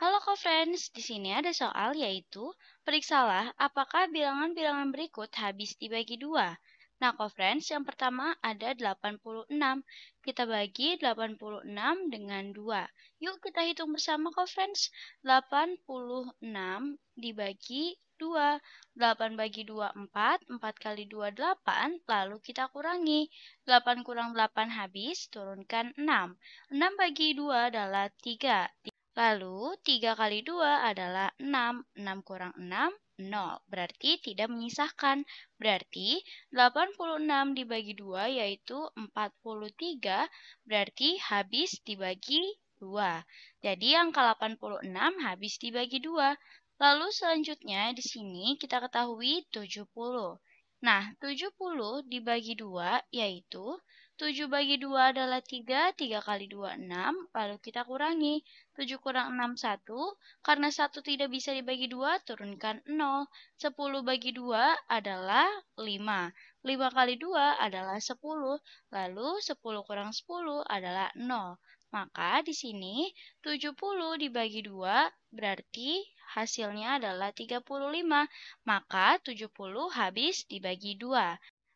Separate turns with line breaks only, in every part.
Halo co-friends, di sini ada soal yaitu periksalah apakah bilangan-bilangan berikut habis dibagi dua. Nah co-friends, yang pertama ada 86. Kita bagi 86 dengan 2. Yuk kita hitung bersama co-friends. 86 dibagi 2. 8 bagi 2, 4. 4 kali 2, 8. Lalu kita kurangi. 8 kurang 8 habis, turunkan 6. 6 bagi 2 adalah 3. Lalu 3 kali 2 adalah 6. 6 kurang 6, 0. Berarti tidak menyisahkan. Berarti 86 dibagi 2 yaitu 43. Berarti habis dibagi 2. Jadi angka 86 habis dibagi 2. Lalu selanjutnya di sini kita ketahui 70. Nah, 70 dibagi 2 yaitu 7 bagi 2 adalah 3, 3 kali 2 6, lalu kita kurangi. 7 kurang 6 1, karena 1 tidak bisa dibagi 2, turunkan 0. 10 bagi 2 adalah 5. 5 kali 2 adalah 10, lalu 10 kurang 10 adalah 0. Maka di sini 70 dibagi 2 berarti hasilnya adalah 35. Maka 70 habis dibagi 2.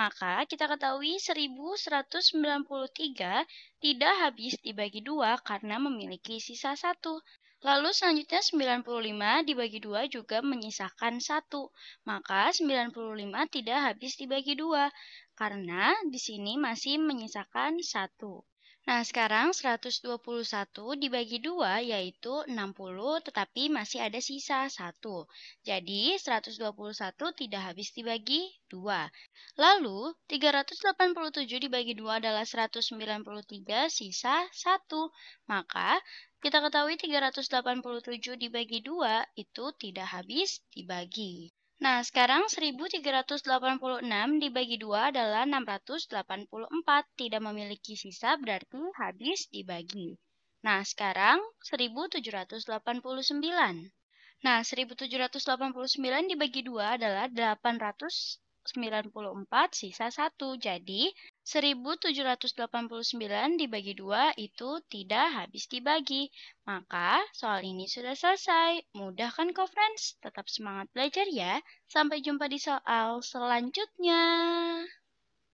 Maka kita ketahui 1193 tidak habis dibagi dua karena memiliki sisa satu. Lalu selanjutnya 95 dibagi 2 juga menyisakan 1. Maka 95 tidak habis dibagi 2 karena di sini masih menyisakan 1. Nah, sekarang 121 dibagi 2 yaitu 60 tetapi masih ada sisa 1. Jadi 121 tidak habis dibagi 2. Lalu 387 dibagi 2 adalah 193 sisa 1. Maka kita ketahui 387 dibagi 2 itu tidak habis dibagi. Nah, sekarang 1386 dibagi 2 adalah 684. Tidak memiliki sisa berarti habis dibagi. Nah, sekarang 1789. Nah, 1789 dibagi 2 adalah 894 sisa 1. Jadi, 1789 dibagi 2 itu tidak habis dibagi. Maka soal ini sudah selesai. Mudah kan kok friends? Tetap semangat belajar ya. Sampai jumpa di soal selanjutnya.